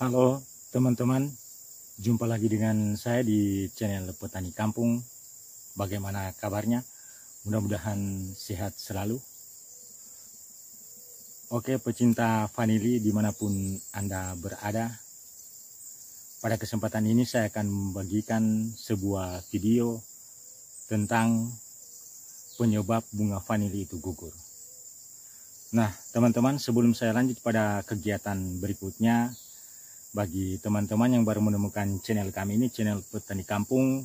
Halo teman-teman, jumpa lagi dengan saya di channel Petani Kampung. Bagaimana kabarnya? Mudah-mudahan sehat selalu. Oke pecinta vanili dimanapun Anda berada, pada kesempatan ini saya akan membagikan sebuah video tentang penyebab bunga vanili itu gugur. Nah, teman-teman, sebelum saya lanjut pada kegiatan berikutnya, bagi teman-teman yang baru menemukan channel kami ini, channel Petani Kampung,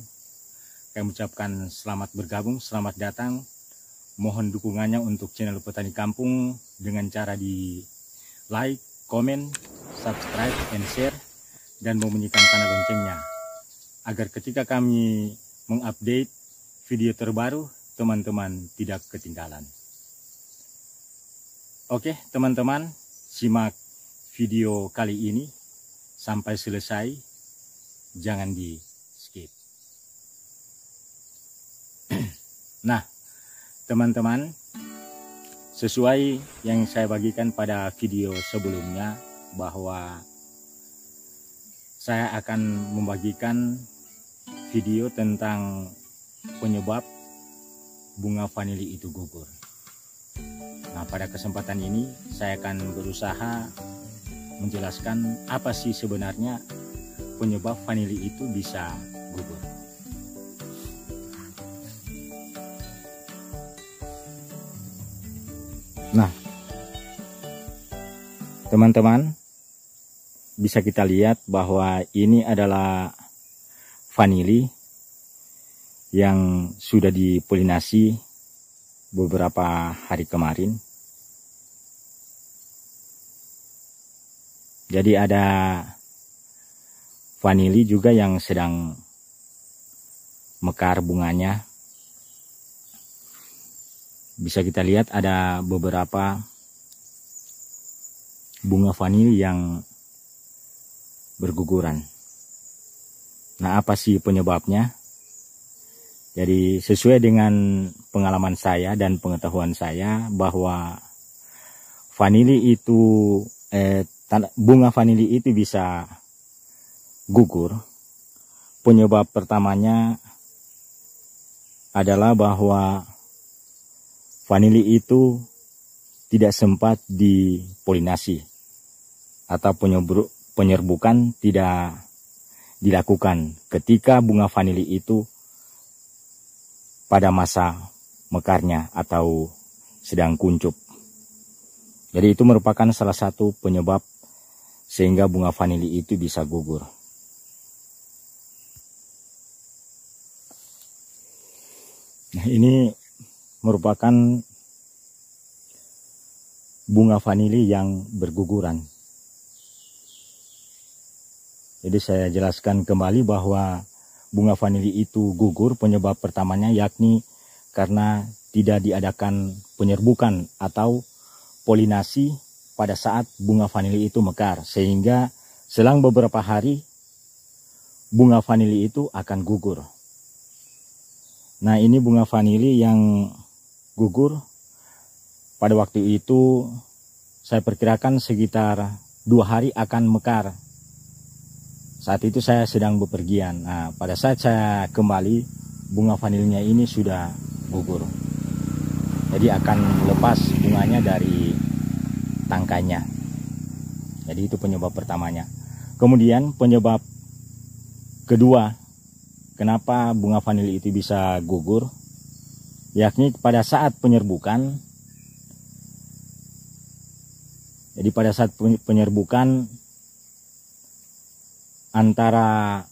kami ucapkan selamat bergabung, selamat datang. Mohon dukungannya untuk channel Petani Kampung dengan cara di like, komen, subscribe, and share, dan membunyikan tanda loncengnya. Agar ketika kami mengupdate video terbaru, teman-teman tidak ketinggalan. Oke, teman-teman, simak video kali ini sampai selesai jangan di skip nah teman-teman sesuai yang saya bagikan pada video sebelumnya bahwa saya akan membagikan video tentang penyebab bunga vanili itu gugur. Nah, pada kesempatan ini saya akan berusaha menjelaskan apa sih sebenarnya penyebab vanili itu bisa gugur. Nah, teman-teman, bisa kita lihat bahwa ini adalah vanili yang sudah dipolinasi beberapa hari kemarin. Jadi ada vanili juga yang sedang mekar bunganya. Bisa kita lihat ada beberapa bunga vanili yang berguguran. Nah, apa sih penyebabnya? Jadi sesuai dengan pengalaman saya dan pengetahuan saya bahwa vanili itu eh, bunga vanili itu bisa gugur penyebab pertamanya adalah bahwa vanili itu tidak sempat dipolinasi atau penyerbukan tidak dilakukan ketika bunga vanili itu pada masa mekarnya atau sedang kuncup. Jadi itu merupakan salah satu penyebab sehingga bunga vanili itu bisa gugur. Nah, ini merupakan bunga vanili yang berguguran. Jadi saya jelaskan kembali bahwa bunga vanili itu gugur penyebab pertamanya yakni karena tidak diadakan penyerbukan atau polinasi pada saat bunga vanili itu mekar sehingga selang beberapa hari bunga vanili itu akan gugur. Nah ini bunga vanili yang gugur pada waktu itu saya perkirakan sekitar dua hari akan mekar. Saat itu saya sedang bepergian. Nah, pada saat saya kembali, bunga vanilnya ini sudah gugur. Jadi akan lepas bunganya dari tangkainya. Jadi itu penyebab pertamanya. Kemudian penyebab kedua, kenapa bunga vanili itu bisa gugur? Yakni pada saat penyerbukan. Jadi pada saat penyerbukan antara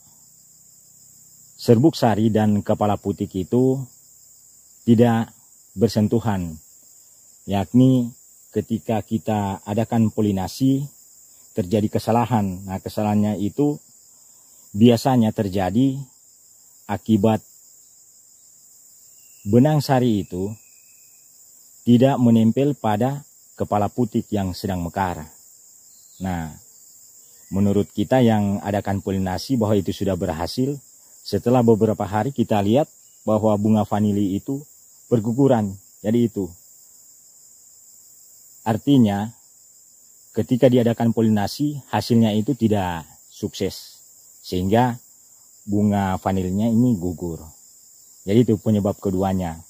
serbuk sari dan kepala putik itu tidak bersentuhan, yakni ketika kita adakan polinasi terjadi kesalahan. Nah, kesalahannya itu biasanya terjadi akibat benang sari itu tidak menempel pada kepala putik yang sedang mekar. Nah, menurut kita yang adakan polinasi bahwa itu sudah berhasil, setelah beberapa hari kita lihat bahwa bunga vanili itu berguguran. Jadi itu Artinya, ketika diadakan polinasi, hasilnya itu tidak sukses. Sehingga bunga vanilnya ini gugur. Jadi itu penyebab keduanya.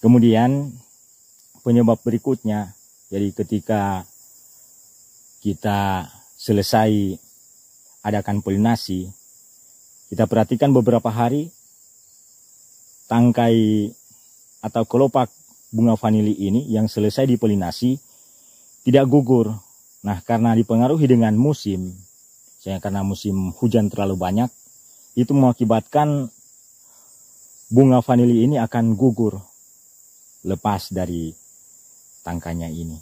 Kemudian penyebab berikutnya, jadi ketika kita selesai adakan polinasi, kita perhatikan beberapa hari tangkai atau kelopak bunga vanili ini yang selesai dipolinasi tidak gugur. Nah, karena dipengaruhi dengan musim, saya karena musim hujan terlalu banyak, itu mengakibatkan bunga vanili ini akan gugur lepas dari tangkanya ini.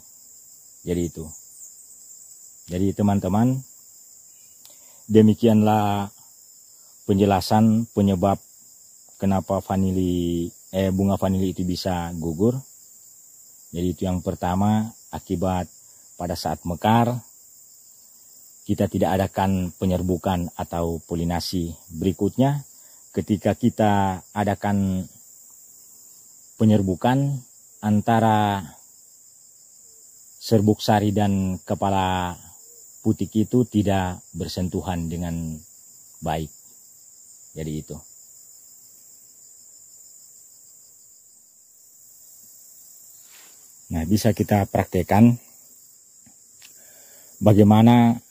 Jadi itu. Jadi teman-teman, demikianlah penjelasan penyebab kenapa vanili eh, bunga vanili itu bisa gugur. Jadi itu yang pertama akibat pada saat mekar kita tidak adakan penyerbukan atau polinasi berikutnya ketika kita adakan penyerbukan antara serbuk sari dan kepala putik itu tidak bersentuhan dengan baik. Jadi itu. Nah, bisa kita praktekkan bagaimana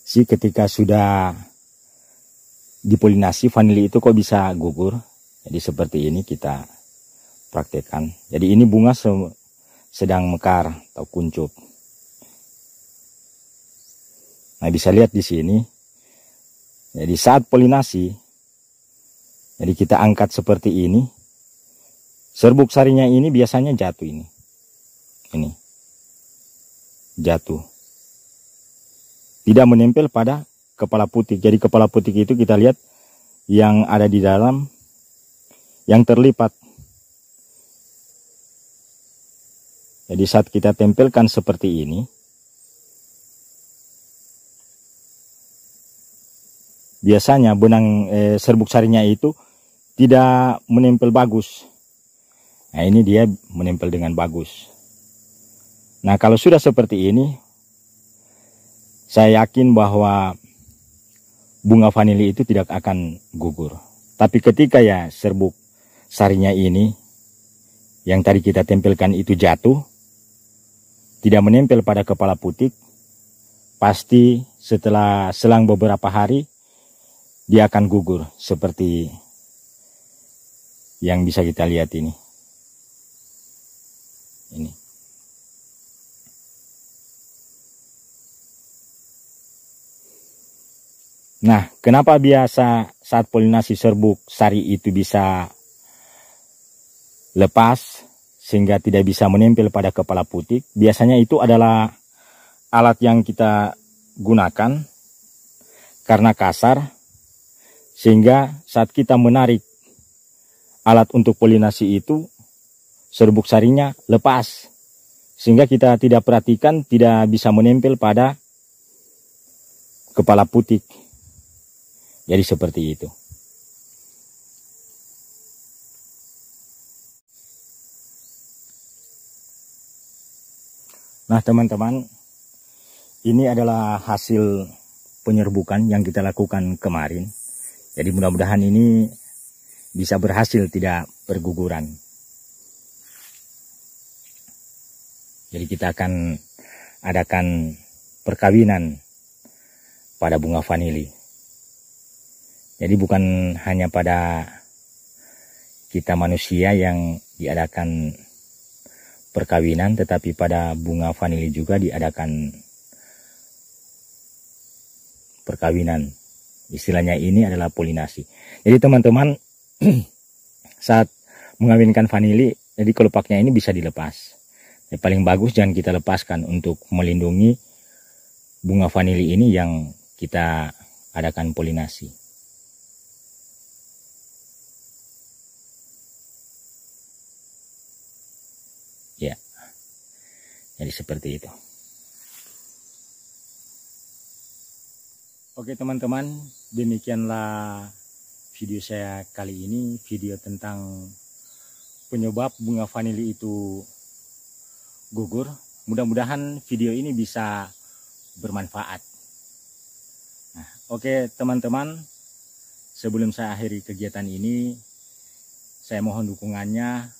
sih ketika sudah dipolinasi vanili itu kok bisa gugur. Jadi seperti ini kita praktekkan. Jadi ini bunga sedang mekar atau kuncup. Nah bisa lihat di sini. Jadi saat polinasi, jadi kita angkat seperti ini. Serbuk sarinya ini biasanya jatuh ini ini jatuh tidak menempel pada kepala putih jadi kepala putih itu kita lihat yang ada di dalam yang terlipat jadi saat kita tempelkan seperti ini biasanya benang eh, serbuk sarinya itu tidak menempel bagus. Nah ini dia menempel dengan bagus. Nah, kalau sudah seperti ini, saya yakin bahwa bunga vanili itu tidak akan gugur. Tapi ketika ya serbuk sarinya ini yang tadi kita tempelkan itu jatuh, tidak menempel pada kepala putik, pasti setelah selang beberapa hari dia akan gugur seperti yang bisa kita lihat ini. Ini. Nah, kenapa biasa saat polinasi serbuk sari itu bisa lepas sehingga tidak bisa menempel pada kepala putik? Biasanya itu adalah alat yang kita gunakan karena kasar sehingga saat kita menarik alat untuk polinasi itu serbuk sarinya lepas sehingga kita tidak perhatikan tidak bisa menempel pada kepala putik. Jadi seperti itu. Nah teman-teman, ini adalah hasil penyerbukan yang kita lakukan kemarin. Jadi mudah-mudahan ini bisa berhasil tidak berguguran. Jadi kita akan adakan perkawinan pada bunga vanili. Jadi bukan hanya pada kita manusia yang diadakan perkawinan, tetapi pada bunga vanili juga diadakan perkawinan. Istilahnya ini adalah polinasi. Jadi teman-teman saat mengawinkan vanili, jadi kelopaknya ini bisa dilepas. Yang paling bagus jangan kita lepaskan untuk melindungi bunga vanili ini yang kita adakan polinasi. jadi seperti itu Oke teman-teman demikianlah video saya kali ini video tentang penyebab bunga vanili itu gugur mudah-mudahan video ini bisa bermanfaat nah, Oke teman-teman sebelum saya akhiri kegiatan ini saya mohon dukungannya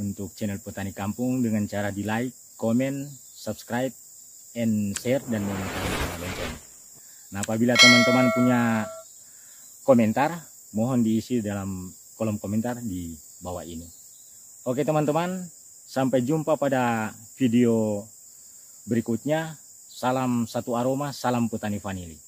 untuk channel Petani Kampung dengan cara di like comment, subscribe, and share dan menyalakan lonceng. Nah, apabila teman-teman punya komentar, mohon diisi dalam kolom komentar di bawah ini. Oke teman-teman, sampai jumpa pada video berikutnya. Salam satu aroma, salam petani vanili.